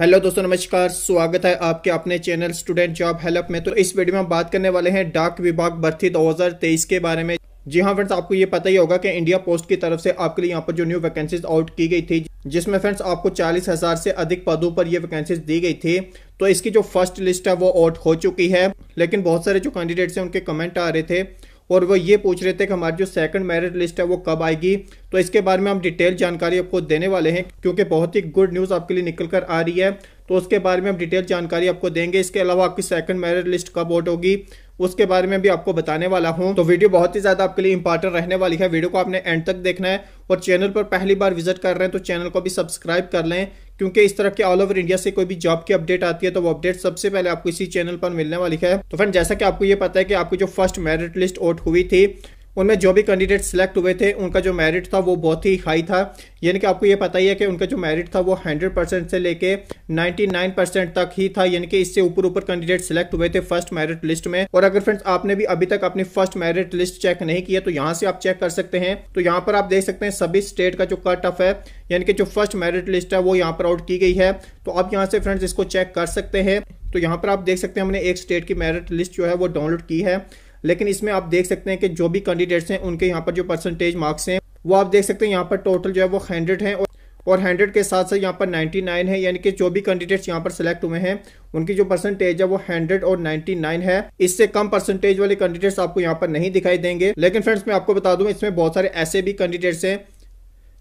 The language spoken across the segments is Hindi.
हेलो दोस्तों नमस्कार स्वागत है आपके अपने चैनल स्टूडेंट जॉब हेल्प में तो इस वीडियो में हम बात करने वाले हैं डाक विभाग भर्ती 2023 के बारे में जी हाँ फ्रेंड्स आपको ये पता ही होगा कि इंडिया पोस्ट की तरफ से आपके लिए यहाँ पर जो न्यू वैकेंसीज आउट की गई थी जिसमें फ्रेंड्स आपको चालीस हजार से अधिक पदों पर ये वैकेंसीज दी गई थी तो इसकी जो फर्स्ट लिस्ट है वो आउट हो चुकी है लेकिन बहुत सारे जो कैंडिडेट्स हैं उनके कमेंट आ रहे थे और वो ये पूछ रहे थे कि हमारी जो सेकंड मैरिट लिस्ट है वो कब आएगी तो इसके बारे में हम डिटेल जानकारी आपको देने वाले हैं क्योंकि बहुत ही गुड न्यूज़ आपके लिए निकल कर आ रही है तो उसके बारे में हम डिटेल जानकारी आपको देंगे इसके अलावा आपकी सेकंड मैरिज लिस्ट कब वोट होगी उसके बारे में भी आपको बताने वाला हूं तो वीडियो बहुत ही ज्यादा आपके लिए इंपॉर्टेंट रहने वाली है वीडियो को आपने एंड तक देखना है और चैनल पर पहली बार विजिट कर रहे हैं तो चैनल को भी सब्सक्राइब कर लें क्योंकि इस तरह के ऑल ओवर इंडिया से कोई भी जॉब की अपडेट आती है तो वो अपडेट सबसे पहले आपको इसी चैनल पर मिलने वाली है तो फ्रेंड जैसा कि आपको ये पता है कि आपकी जो फर्स्ट मेरिट लिस्ट आउट हुई थी उनमें जो भी कैंडिडेट सिलेक्ट हुए थे उनका जो मेरिट था वो बहुत ही हाई था यानी कि आपको ये पता ही है कि उनका जो मेरिट था वो 100 परसेंट से लेके 99 परसेंट तक ही था यानी कि इससे ऊपर ऊपर कैंडिडेट सिलेक्ट हुए थे फर्स्ट मेरिट लिस्ट में और अगर फ्रेंड्स आपने भी अभी तक अपनी फर्स्ट मेरिट लिस्ट चेक नहीं किया तो यहाँ से आप चेक कर सकते हैं तो यहाँ पर आप देख सकते हैं सभी स्टेट का जो कट ऑफ है यानी कि जो फर्स्ट मेरिट लिस्ट है वो यहाँ पर आउट की गई है तो आप यहाँ से फ्रेंड्स इसको चेक कर सकते हैं तो यहाँ पर आप देख सकते हैं हमने एक स्टेट की मेरिट लिस्ट जो है वो डाउनलोड की है लेकिन इसमें आप देख सकते हैं कि जो भी कैंडिडेट्स हैं उनके यहाँ पर जो परसेंटेज मार्क्स हैं वो आप देख सकते हैं यहाँ पर टोटल जो है वो हंड्रेड है और हंड्रेड के साथ साथ यहाँ पर नाइन्टी नाइन है यानी कि जो भी कैंडिडेट्स यहाँ पर सिलेक्ट हुए हैं उनकी जो परसेंटेज है वो हंड्रेड और नाइन्टी नाइन है इससे कम परसेंटेज वाले कैंडिडेट्स आपको यहाँ पर नहीं दिखाई देंगे लेकिन फ्रेंड्स मैं आपको बता दूँ इसमें बहुत सारे ऐसे भी कैंडिडेट्स हैं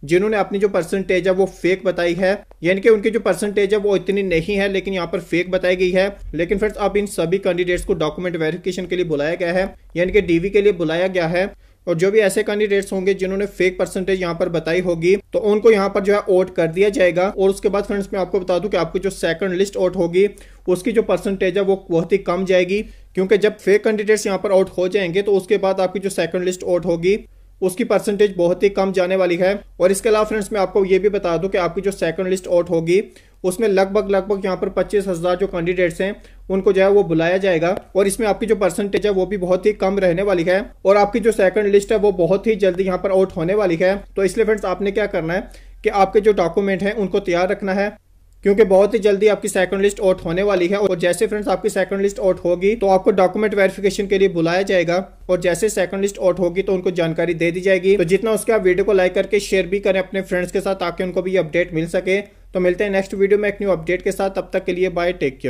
जिन्होंने अपनी जो परसेंटेज है वो फेक बताई है यानी कि उनकी जो परसेंटेज है वो इतनी नहीं है लेकिन यहाँ पर फेक बताई गई है लेकिन फ्रेंड्स अब इन सभी कैंडिडेट्स को डॉक्यूमेंट वेरिफिकेशन के लिए बुलाया गया है यानी कि डीवी के लिए बुलाया गया है और जो भी ऐसे कैंडिडेट्स होंगे जिन्होंने फेक परसेंटेज यहाँ पर बताई होगी तो उनको यहाँ पर जो है वोट कर दिया जाएगा और उसके बाद फ्रेंड्स मैं आपको बता दूं कि आपकी जो सेकंड लिस्ट वोट होगी उसकी जो परसेंटेज है वो बहुत ही कम जाएगी क्योंकि जब फेक कैंडिडेट्स यहाँ पर आउट हो जाएंगे तो उसके बाद आपकी जो सेकंड लिस्ट आउट होगी उसकी परसेंटेज बहुत ही कम जाने वाली है और इसके अलावा फ्रेंड्स मैं आपको ये भी बता दूं कि आपकी जो सेकंड लिस्ट आउट होगी उसमें लगभग लगभग यहाँ पर पच्चीस हज़ार जो कैंडिडेट्स हैं उनको जो है वो बुलाया जाएगा और इसमें आपकी जो परसेंटेज है वो भी बहुत ही कम रहने वाली है और आपकी जो सेकंड लिस्ट है वो बहुत ही जल्दी यहाँ पर आउट होने वाली है तो इसलिए फ्रेंड्स आपने क्या करना है कि आपके जो डॉक्यूमेंट हैं उनको तैयार रखना है क्योंकि बहुत ही जल्दी आपकी सेकंड लिस्ट आउट होने वाली है और जैसे फ्रेंड्स आपकी सेकंड लिस्ट आउट होगी तो आपको डॉक्यूमेंट वेरिफिकेशन के लिए बुलाया जाएगा और जैसे सेकंड लिस्ट आउट होगी तो उनको जानकारी दे दी जाएगी तो जितना उसके आप वीडियो को लाइक करके शेयर भी करें अपने फ्रेंड्स के साथ ताकि उनको भी अपडेट मिल सके तो मिलते हैं नेक्स्ट वीडियो में एक न्यू अपडेट के साथ तब तक के लिए बाय टेक केयर